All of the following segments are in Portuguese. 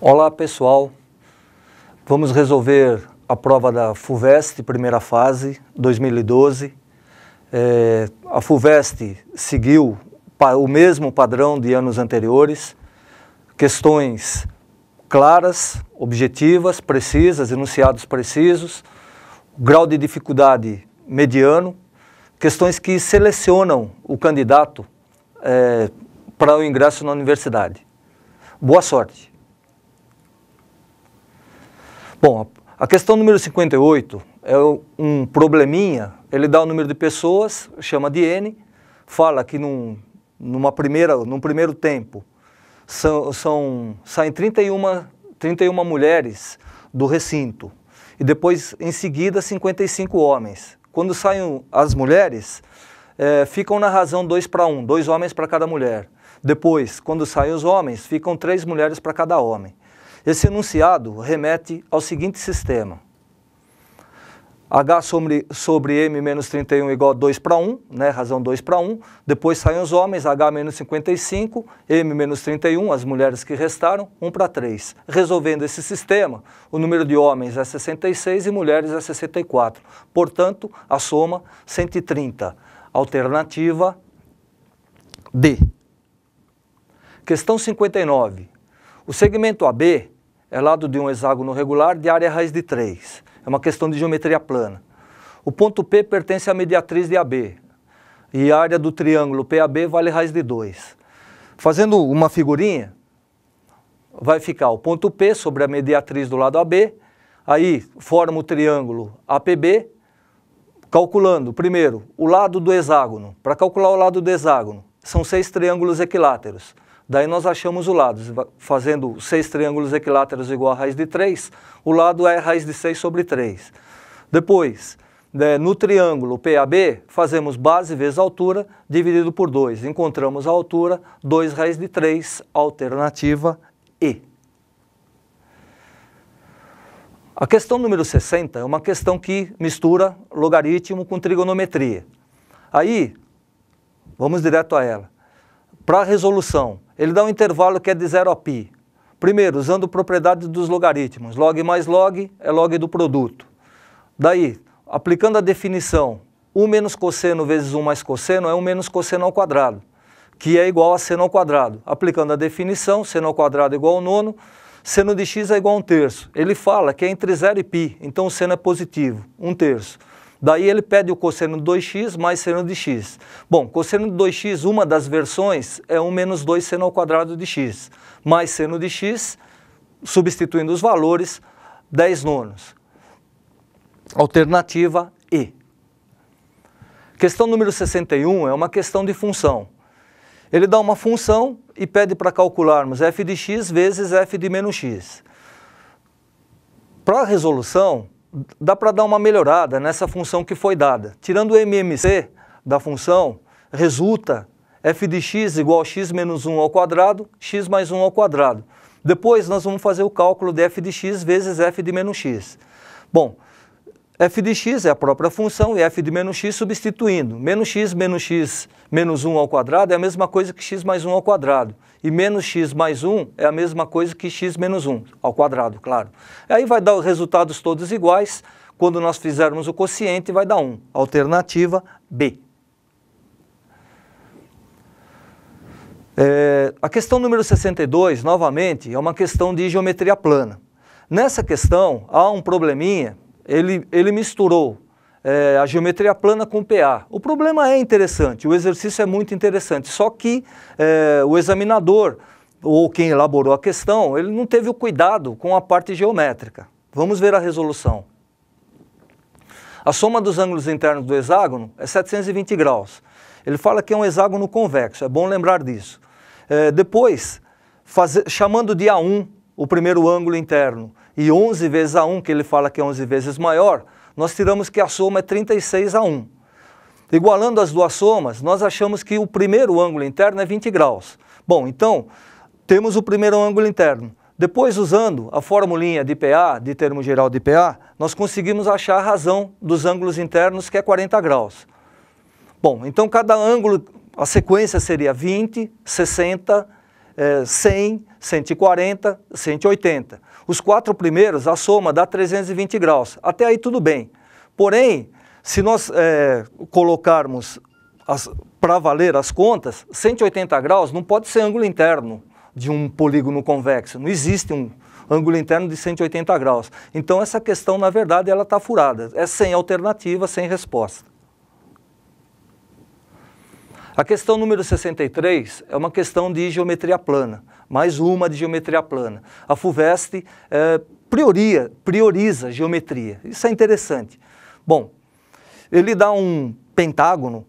Olá pessoal, vamos resolver a prova da FUVEST, primeira fase, 2012. É, a FUVEST seguiu o mesmo padrão de anos anteriores, questões claras, objetivas, precisas, enunciados precisos, grau de dificuldade mediano, questões que selecionam o candidato é, para o ingresso na universidade. Boa sorte! Bom, a questão número 58 é um probleminha, ele dá o número de pessoas, chama de N, fala que num, numa primeira, num primeiro tempo são, são, saem 31, 31 mulheres do recinto e depois em seguida 55 homens. Quando saem as mulheres, é, ficam na razão dois para um, dois homens para cada mulher. Depois, quando saem os homens, ficam três mulheres para cada homem. Esse enunciado remete ao seguinte sistema. H sobre, sobre M menos 31 igual a 2 para 1, né, razão 2 para 1. Depois saem os homens, H menos 55, M menos 31, as mulheres que restaram, 1 para 3. Resolvendo esse sistema, o número de homens é 66 e mulheres é 64. Portanto, a soma 130. Alternativa D. Questão 59. O segmento AB é lado de um hexágono regular de área raiz de 3. É uma questão de geometria plana. O ponto P pertence à mediatriz de AB. E a área do triângulo PAB vale raiz de 2. Fazendo uma figurinha, vai ficar o ponto P sobre a mediatriz do lado AB, aí forma o triângulo APB, calculando primeiro o lado do hexágono. Para calcular o lado do hexágono, são seis triângulos equiláteros. Daí nós achamos o lado, fazendo seis triângulos equiláteros igual a raiz de 3, o lado é raiz de 6 sobre 3. Depois, né, no triângulo PAB, fazemos base vezes altura dividido por 2. Encontramos a altura 2 raiz de 3, alternativa E. A questão número 60 é uma questão que mistura logaritmo com trigonometria. Aí, vamos direto a ela. Para a resolução, ele dá um intervalo que é de 0 a π. Primeiro, usando propriedades dos logaritmos. Log mais log é log do produto. Daí, aplicando a definição 1 menos cosseno vezes 1 mais cosseno é 1 menos cosseno ao quadrado, que é igual a seno ao quadrado. Aplicando a definição, seno ao quadrado é igual ao nono, seno de x é igual a 1 terço. Ele fala que é entre 0 e π, então o seno é positivo, 1 terço. Daí ele pede o cosseno de 2x mais seno de x. Bom, cosseno de 2x, uma das versões, é 1 menos 2 seno ao quadrado de x, mais seno de x, substituindo os valores, 10 nonos. Alternativa E. Questão número 61 é uma questão de função. Ele dá uma função e pede para calcularmos f de x vezes f de menos x. Para a resolução, dá para dar uma melhorada nessa função que foi dada. Tirando o MMC da função, resulta f de x igual a x menos 1 ao quadrado, x mais 1 ao quadrado. Depois nós vamos fazer o cálculo de f de x vezes f de menos x. Bom, f de x é a própria função e f de menos x substituindo. Menos x menos x menos 1 ao quadrado é a mesma coisa que x mais 1 ao quadrado. E menos x mais 1 é a mesma coisa que x menos 1 ao quadrado, claro. Aí vai dar os resultados todos iguais. Quando nós fizermos o quociente, vai dar 1. Alternativa B. É, a questão número 62, novamente, é uma questão de geometria plana. Nessa questão, há um probleminha ele, ele misturou é, a geometria plana com PA. O problema é interessante, o exercício é muito interessante, só que é, o examinador ou quem elaborou a questão, ele não teve o cuidado com a parte geométrica. Vamos ver a resolução. A soma dos ângulos internos do hexágono é 720 graus. Ele fala que é um hexágono convexo, é bom lembrar disso. É, depois, faz, chamando de A1 o primeiro ângulo interno e 11 vezes a 1, que ele fala que é 11 vezes maior, nós tiramos que a soma é 36 a 1. Igualando as duas somas, nós achamos que o primeiro ângulo interno é 20 graus. Bom, então, temos o primeiro ângulo interno. Depois, usando a formulinha de PA, de termo geral de PA, nós conseguimos achar a razão dos ângulos internos, que é 40 graus. Bom, então cada ângulo, a sequência seria 20, 60, 100, 140, 180. Os quatro primeiros, a soma dá 320 graus. Até aí tudo bem. Porém, se nós é, colocarmos para valer as contas, 180 graus não pode ser ângulo interno de um polígono convexo. Não existe um ângulo interno de 180 graus. Então, essa questão, na verdade, ela está furada. É sem alternativa, sem resposta. A questão número 63 é uma questão de geometria plana, mais uma de geometria plana. A FUVEST é, prioria, prioriza geometria, isso é interessante. Bom, ele dá um pentágono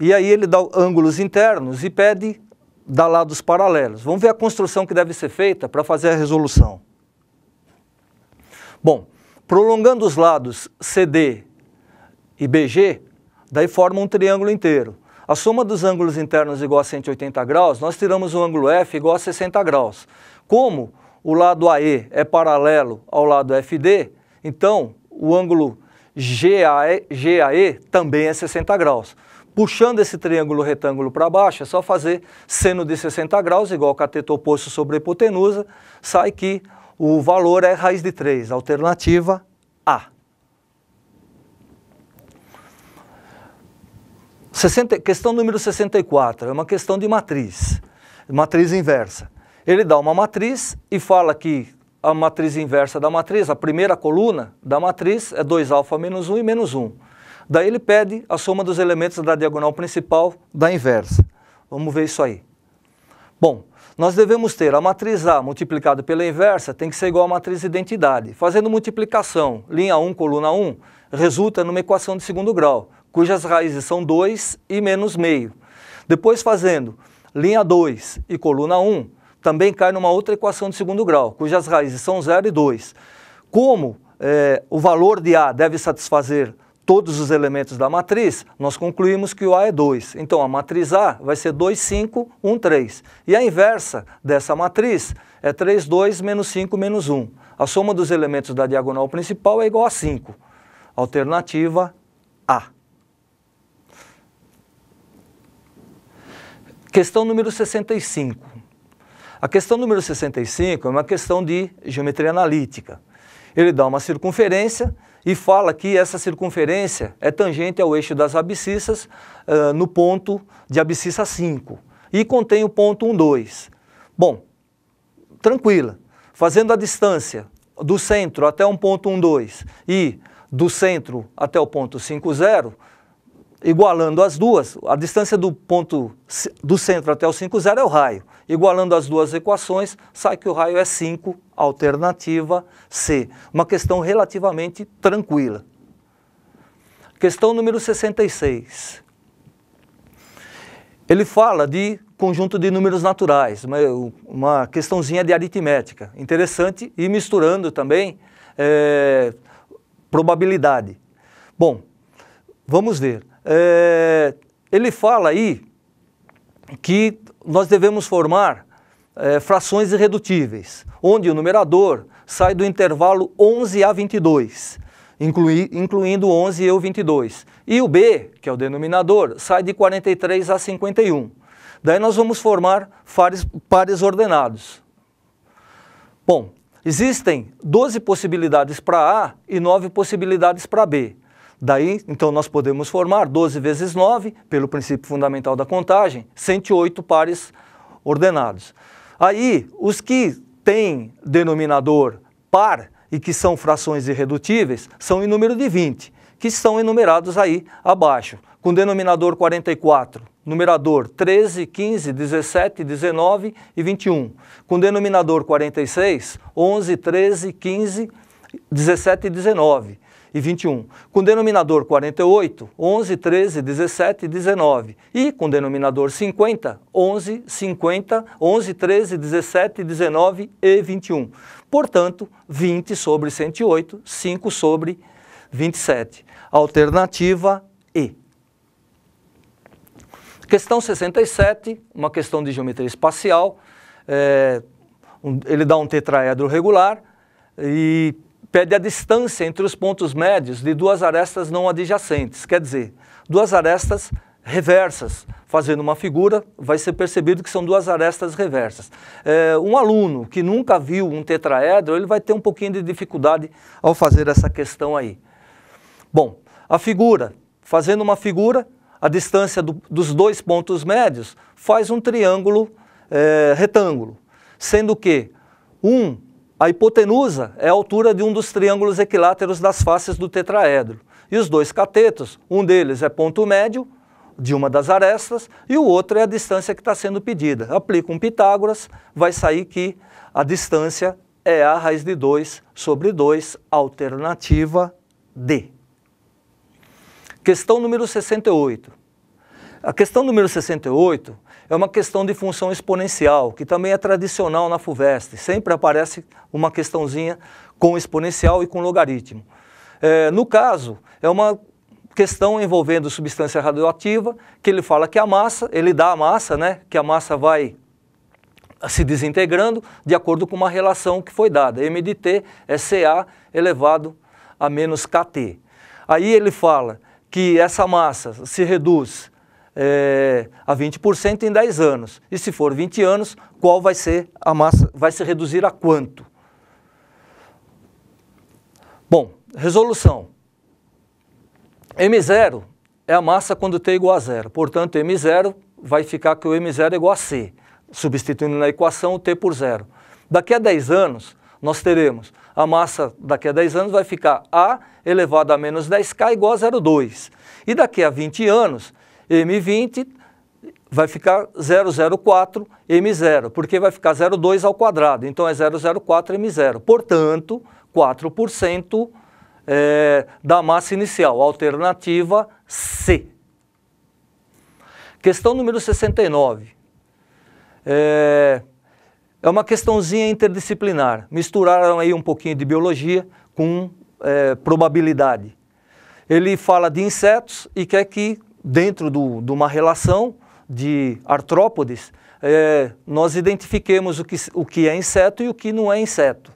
e aí ele dá ângulos internos e pede dar lados paralelos. Vamos ver a construção que deve ser feita para fazer a resolução. Bom, prolongando os lados CD e BG, daí forma um triângulo inteiro a soma dos ângulos internos igual a 180 graus, nós tiramos o ângulo F igual a 60 graus. Como o lado AE é paralelo ao lado FD, então o ângulo GAE, GAE também é 60 graus. Puxando esse triângulo retângulo para baixo, é só fazer seno de 60 graus, igual cateto oposto sobre hipotenusa, sai que o valor é raiz de 3, alternativa 60, questão número 64 é uma questão de matriz, matriz inversa. Ele dá uma matriz e fala que a matriz inversa da matriz, a primeira coluna da matriz é 2 alfa menos 1 um e menos 1. Um. Daí ele pede a soma dos elementos da diagonal principal da inversa. Vamos ver isso aí. Bom, nós devemos ter a matriz A multiplicada pela inversa tem que ser igual à matriz identidade. Fazendo multiplicação, linha 1, coluna 1, resulta numa equação de segundo grau cujas raízes são 2 e menos meio. Depois, fazendo linha 2 e coluna 1, um, também cai numa outra equação de segundo grau, cujas raízes são 0 e 2. Como é, o valor de A deve satisfazer todos os elementos da matriz, nós concluímos que o A é 2. Então, a matriz A vai ser 2, 5, 1, 3. E a inversa dessa matriz é 3, 2, menos 5, menos 1. A soma dos elementos da diagonal principal é igual a 5. Alternativa A. Questão número 65. A questão número 65 é uma questão de geometria analítica. Ele dá uma circunferência e fala que essa circunferência é tangente ao eixo das abscissas uh, no ponto de abscissa 5 e contém o ponto 1, 2. Bom, tranquila. Fazendo a distância do centro até um ponto 1, 2 e do centro até o ponto 5, 0, igualando as duas, a distância do ponto do centro até o 5,0 zero é o raio. Igualando as duas equações, sai que o raio é 5, alternativa C. Uma questão relativamente tranquila. Questão número 66. Ele fala de conjunto de números naturais, uma, uma questãozinha de aritmética, interessante, e misturando também é, probabilidade. Bom, vamos ver é, ele fala aí que nós devemos formar é, frações irredutíveis, onde o numerador sai do intervalo 11 a 22, inclui, incluindo 11 e o 22. E o B, que é o denominador, sai de 43 a 51. Daí nós vamos formar pares, pares ordenados. Bom, existem 12 possibilidades para A e 9 possibilidades para B. Daí, então, nós podemos formar 12 vezes 9, pelo princípio fundamental da contagem, 108 pares ordenados. Aí, os que têm denominador par e que são frações irredutíveis, são em número de 20, que são enumerados aí abaixo, com denominador 44, numerador 13, 15, 17, 19 e 21, com denominador 46, 11, 13, 15, 17 e 19 e 21, com denominador 48, 11, 13, 17 e 19, e com denominador 50, 11, 50, 11, 13, 17, 19 e 21. Portanto, 20 sobre 108, 5 sobre 27. Alternativa E. Questão 67, uma questão de geometria espacial, é, um, ele dá um tetraedro regular e pede a distância entre os pontos médios de duas arestas não adjacentes, quer dizer, duas arestas reversas. Fazendo uma figura, vai ser percebido que são duas arestas reversas. É, um aluno que nunca viu um tetraedro, ele vai ter um pouquinho de dificuldade ao fazer essa questão aí. Bom, a figura, fazendo uma figura, a distância do, dos dois pontos médios faz um triângulo é, retângulo, sendo que um a hipotenusa é a altura de um dos triângulos equiláteros das faces do tetraedro. E os dois catetos, um deles é ponto médio de uma das arestas e o outro é a distância que está sendo pedida. Aplica um Pitágoras, vai sair que a distância é a raiz de 2 sobre 2, alternativa D. Questão número 68. A questão número 68 é uma questão de função exponencial, que também é tradicional na FUVEST. Sempre aparece uma questãozinha com exponencial e com logaritmo. É, no caso, é uma questão envolvendo substância radioativa, que ele fala que a massa, ele dá a massa, né, que a massa vai se desintegrando de acordo com uma relação que foi dada. M de T é CA elevado a menos KT. Aí ele fala que essa massa se reduz é, a 20% em 10 anos. E se for 20 anos, qual vai ser a massa, vai se reduzir a quanto? Bom, resolução. M0 é a massa quando T é igual a zero. Portanto, M0 vai ficar que o M0 é igual a C, substituindo na equação o T por zero. Daqui a 10 anos, nós teremos a massa daqui a 10 anos vai ficar A elevado a menos 10K igual a 0,2. E daqui a 20 anos, M20 vai ficar 004 M0, porque vai ficar 02 ao quadrado, então é 004 M0. Portanto, 4% é, da massa inicial, alternativa C. Questão número 69. É, é uma questãozinha interdisciplinar. Misturaram aí um pouquinho de biologia com é, probabilidade. Ele fala de insetos e quer que dentro do, de uma relação de artrópodes, é, nós identifiquemos o que, o que é inseto e o que não é inseto.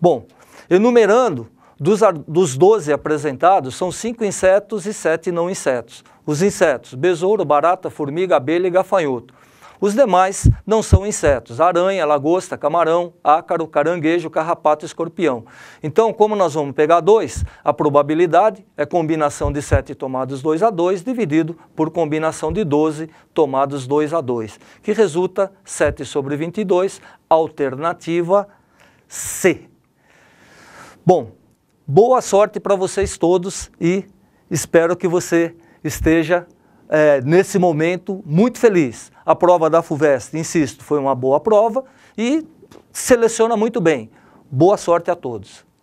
Bom, enumerando, dos, dos 12 apresentados, são 5 insetos e 7 não insetos. Os insetos, besouro, barata, formiga, abelha e gafanhoto. Os demais não são insetos, aranha, lagosta, camarão, ácaro, caranguejo, carrapato, escorpião. Então, como nós vamos pegar dois, a probabilidade é combinação de sete tomados 2 a 2 dividido por combinação de 12 tomados 2 a 2, que resulta 7 sobre 22, alternativa C. Bom, boa sorte para vocês todos e espero que você esteja, é, nesse momento, muito feliz. A prova da FUVEST, insisto, foi uma boa prova e seleciona muito bem. Boa sorte a todos.